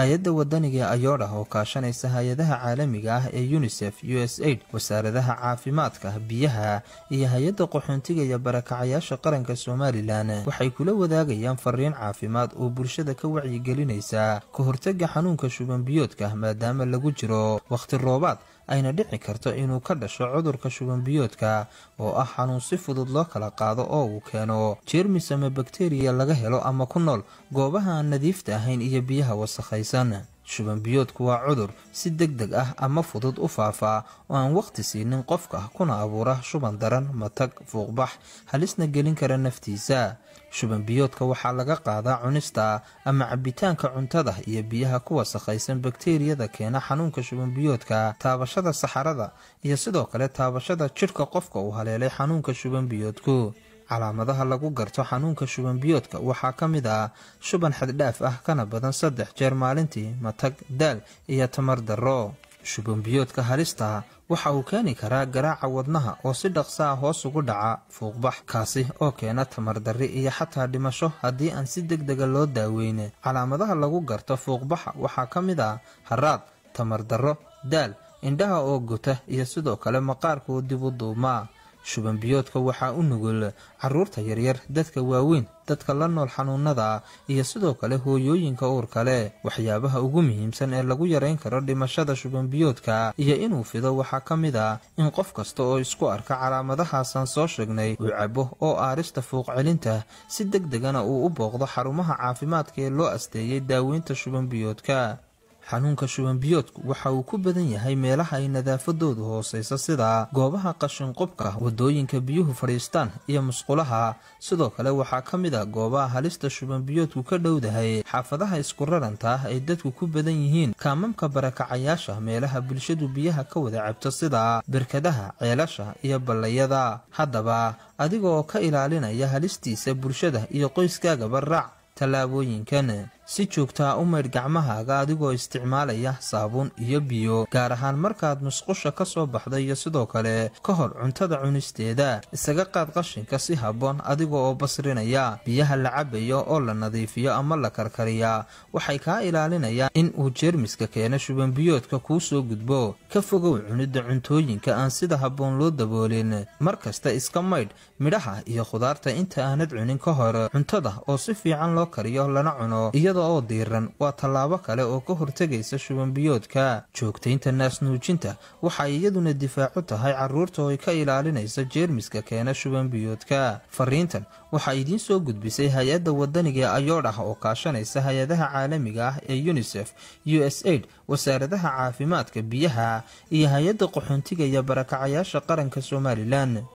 hay-adda wadaniga ayodhah oo kaashanaysa hay-adaha caalamiga ah ee yunisef u s aid wasaaradaha caafimaadka biyaha iyo hay-adda qaxoontiga iyo barakacayaasha qaranka somalilan waxay kula wadaagayaan fariin caafimaad oo bulshada ka wacyigelinaysa ka hortaga xanuunka shubanbiyoodka maadaama lagu jiro wakhti roobaad ayna dhici karto inuu ka dhasho cudurka shubanbiyoodka oo ah xanuun si fudud loo kala qaado oo uu keeno jeermis ama bakteriya laga helo ama ku nool goobaha aan nadiifta ahayn iyo biyaha wasakhaysan shuban biyoodku waa cudur si deg deg ah ama fudud u faafaa oo aan wakhti siinin qofka kuna abuura shuban daran matag fuuqbax halisna gelin kara naftiisa shuban biyoodka waxaa laga qaadaa cunista ama cabitaanka cuntada iyo biyaha ku wasakhaysan bakteeriyada keena xanuunka shubanbiyoodka taabashada saxarada iyo sidoo kale taabashada jidhka qofka uu haleelay xanuunka shuban biyoodku calaamadaha lagu garto xanuunka shubanbiyoodka waxaa ka mid ah shuban xaddhaaf ah kana badan saddex jeer maalintii matag daal iyo tamar darro shuban biyoodka waxa uu keeni karaa garaaca wadnaha oo si dhaqsa ah hoos ugu dhaca fuuqbax kaasi oo keena tamardarri iyo xataa dhimasho haddii aan si deg dega loo daaweyne calaamadaha lagu garto fuuqbaxa waxaa ka mid ah haraad tamardarro daal indhaha oo guta iyo sidoo kale maqaarka oo dib u duumaa shubanbiyoodka waxaa u nugul caruurta yaryar dadka waaweyn dadka la nool xanuunada iyo sidoo kale hooyooyinka uurka leh waxyaabaha ugu muhiimsan ee lagu yarayn karo dhimashada shubanbiyoodka iyo inuu fido waxaa ka mid ah in qof kasta oo isku arka calaamadahaasan soo sheegnay uu cabo oo aarista fuuqcelinta si deg degana uu u booqdo xarumaha caafimaadka ee loo asteeyay daaweynta shubanbiyoodka xanuunka shubanbiyoodku waxa uu ku badan yahay meelaha ay nadaafadoodu hoosayso sida goobaha qashinqubka wadooyinka biyuhu fadhiistaan iyo musqulaha sidoo kale waxaa ka mid a ah goobaha halista shubanbiyoodku ka dhowdahay xaafadaha isku raranta ah ay dadku ku badan yihiin kaamamka barakacayaasha meelaha bulshadu biyaha ka wada cabto sida berkadaha ceelasha iyo ballayada haddaba adigaoo ka ilaalinaya halistiisa bulshada iyo qoyskaagaba raac tallaabooyinkan si joogtaa u maydh gacmahaaga adigoo isticmaalaya saabuun iyo biyo gaar ahaan markaad musqusha ka soo baxda iyo sidoo kale ka hor cuntada cunisteeda isaga qaad qashinka si habboon adiga oo basrinaya biyaha la cabayo oo la nadiifiyo ama la karkariya waxay kaa ilaalinayaan in uu jeermiska keena shubanbiyoodka kuu soo gudbo ka fogow cunidda cuntooyinka aan sida habboon loo daboolin mar kasta iska maydh midhaha iyo khudaarta inta aanad cunin ka hor cuntada oo si fiican loo kariyo lana cuno iyada oo diiran waa tallaabo kale oo ka hortegaysa shubanbiyoodka joogtaynta naasnuujinta waxaa iyaduna difaacu tahay caruurta oo ka ilaalinaysa jeermiska keena shubanbiyoodka fariintan waxaa idiin soo gudbisay hay-adda wadaniga ayoodhah oo kaashanaysa hay-adaha caalamiga ah ee yunisef u s aid wasaaradaha caafimaadka biyaha iyo hay-adda qaxoontiga iyo barakacayaasha qaranka somalilan